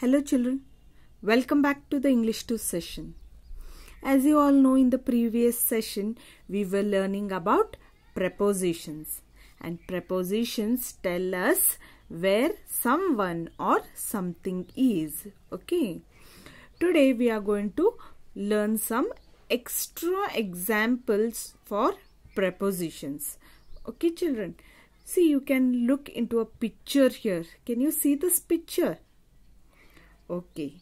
Hello children, welcome back to the English 2 session. As you all know in the previous session, we were learning about prepositions and prepositions tell us where someone or something is. Okay, today we are going to learn some extra examples for prepositions. Okay children, see you can look into a picture here. Can you see this picture? Okay.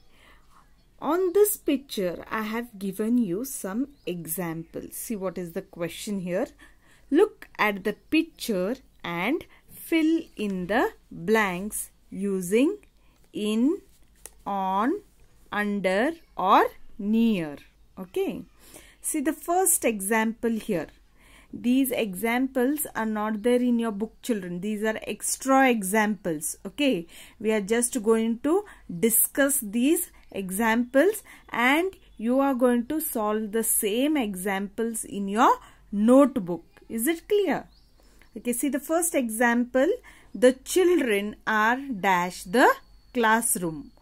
On this picture, I have given you some examples. See what is the question here. Look at the picture and fill in the blanks using in, on, under or near. Okay. See the first example here these examples are not there in your book children these are extra examples okay we are just going to discuss these examples and you are going to solve the same examples in your notebook is it clear okay see the first example the children are dash the classroom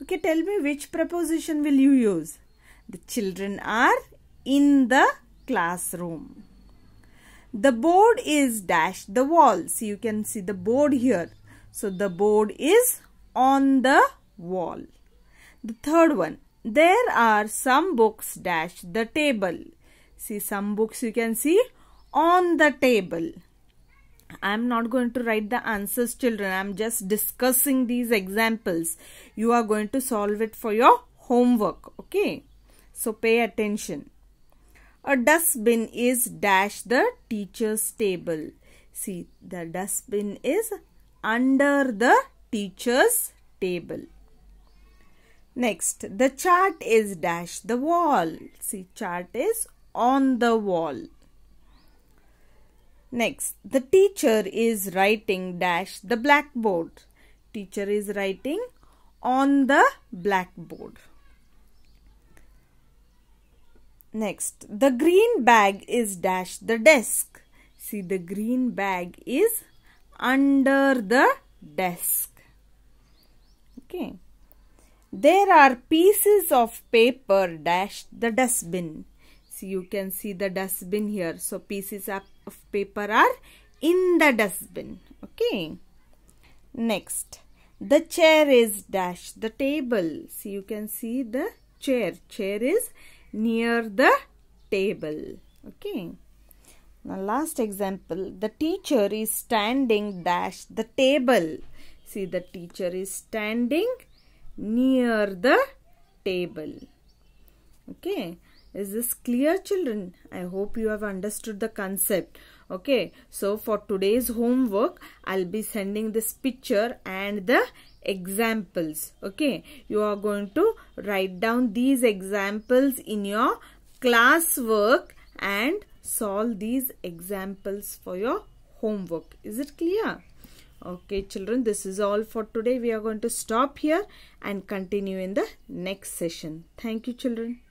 okay tell me which preposition will you use the children are in the classroom the board is dash the wall. So you can see the board here. So the board is on the wall. The third one. There are some books dash the table. See some books you can see on the table. I am not going to write the answers children. I am just discussing these examples. You are going to solve it for your homework. Okay. So pay attention. A dustbin is dash the teacher's table. See, the dustbin is under the teacher's table. Next, the chart is dash the wall. See, chart is on the wall. Next, the teacher is writing dash the blackboard. Teacher is writing on the blackboard. Next, the green bag is dash the desk. See, the green bag is under the desk. Okay. There are pieces of paper dash the dustbin. See, you can see the dustbin here. So, pieces of paper are in the dustbin. Okay. Next, the chair is dash the table. See, you can see the chair. Chair is near the table. Okay. Now last example, the teacher is standing dash the table. See the teacher is standing near the table. Okay. Is this clear children? I hope you have understood the concept. Okay. So for today's homework, I'll be sending this picture and the examples. Okay. You are going to write down these examples in your classwork and solve these examples for your homework. Is it clear? Okay children, this is all for today. We are going to stop here and continue in the next session. Thank you children.